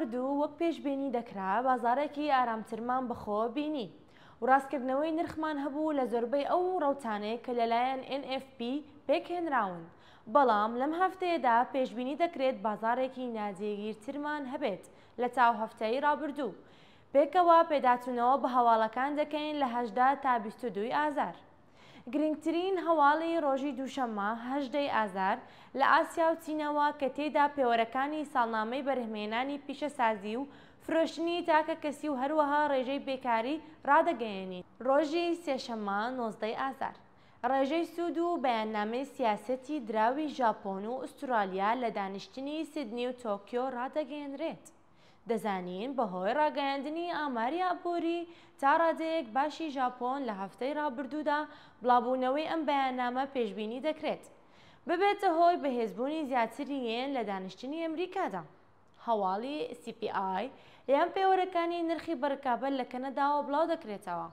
برد و وەک پێشببینی دەکرا بازارێکی ئارامترمان بخۆ بینی. ڕاستکردنەوەی نرخمان هەبوو لە زۆربەی ئەو ڕەوتانەیە کە لەلایەن NFP پێکهێنراون. بەڵام لەم هەفتەیەدا پێشببینی دەکرێت بازارێکی ناجێگیرترمان هەبێت لە تاو هەفتەی ڕابردوو. پێکەوە پێداچونەوە بە هەواڵەکان دەکەین لە هەشدا تا 22 ئازار. گرنگترین هەواڵی ڕۆژی دووشەممە هەژدەی ئازار لە ئاسیا و چینەوە کە تێدا پێوەرەکانی ساڵنامەی بەرهمێنانی پیشەسازی و فرۆشتنی تاکە کەسی و هەروەها ڕێژەی بێکاری ڕدەگەیەنی ڕۆژی سێشەممە نۆزدەی ئازار. ڕێژەی سوود و بەیاننامەی سیاسەتی دراوی ژاپۆن و ئوسترالیا لە دانیشتنی سیدنی و تۆکیۆ ڕدەگەێنرێت. دەزانین بەهۆی ڕاگەیاندنی ئاماری ئاپۆری تا ڕادەیەک باشی ژاپۆن لە هەفتەی ڕابردوودا بڵاوبوونەوەی ئەم بەیانامە پێشببینی دەکرێت. ببێتە هۆی بەهێزبوونی زیاتری یێن لە دانیشتنی ئەمریکادا. هەواڵی CPI یان پێوەرەکانی نرخی بەرکابل لە کەنەداوە بڵاو دەکرێتەوە.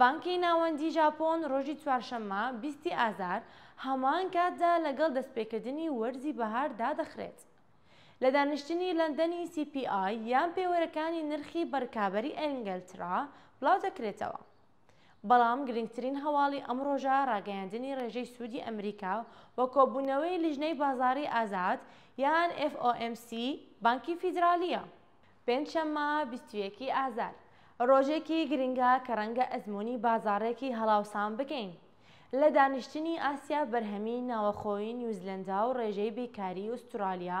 بانکی ناوەندی ژاپۆن ڕۆژی چوارشەممە بیستی ئازار هەمان کاتدا لەگەڵ دەستپێکردنی وەرزی بەهار دادەخرێت. لە دانیشتنی لەندەنی CPI یان پێوەرەکانی نرخی بەرکابەری ئەنگلترا بڵاو دەکرێتەوە. بەڵام گرنگترین هەواڵی ئەمڕۆژە ڕاگەیاندنی ڕێژەی سوودی ئەمریکا وە کۆبوونەوەی لیژنەی بازاری ئازاد یان FOMC بانکی فیدرالیە. پێنجشەممە 21 ئازار. ڕۆژێکی گرنگە کە ڕەنگە ئەزمموی بازارێکی هەڵاوسان بگەین. لە دانیشتنی ئاسیا بەرهەمی ناوەخۆی نیوزلندا و ڕێژەی بیکاری ئوسترالیا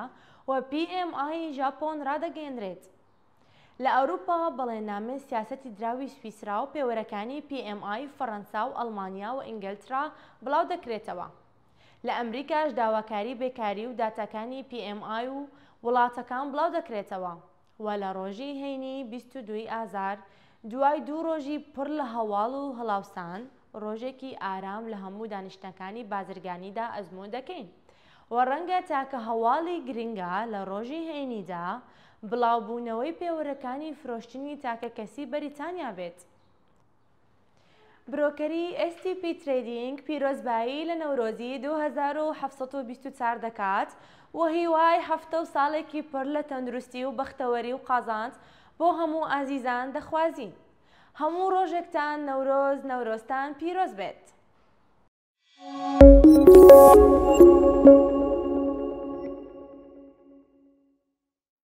و PMI ژاپۆن ڕدەگەێنرێت. لە ئەوروپا بەڵێنامە سیاسەتی دراوی سویسرا و پێوەرەکانی PMI فەڕەنسا و ئەلمانیا و ئینگلترا بڵاو دەکرێتەوە. لە ئەمریکاش داواکاری بێکاری و داتەکانی PMI و وڵاتەکان بڵاو دەکرێتەوە و لە ڕۆژی هەینی 22 ئازار دوای دوو ڕۆژی پڕ لە هەواڵ و هەڵاوسان، ڕۆژێکی ئارام لە هەموو دانیشتەکانی بازرگانیدا ئەزمون دەکەین. وە ڕەنگە تاکە هەواڵی گرنگە لە ڕۆژی هێنیدا بڵاوبوونەوەی پێوەەکانی فرۆشتنی تاکە کەسی بەریتانیا بێت. برۆکەری STP تریدینگ پیرۆزبایی لە نەورۆزی 2724 دەکات و هیوای هەفتە و ساڵێکی پڕ لە تەندروستی و بەختەوەری و قازانت بۆ هەموو ئازیزان دەخوازی. هەموو ڕۆژێکتان نەورۆز نەورۆستان پیرۆز بێت.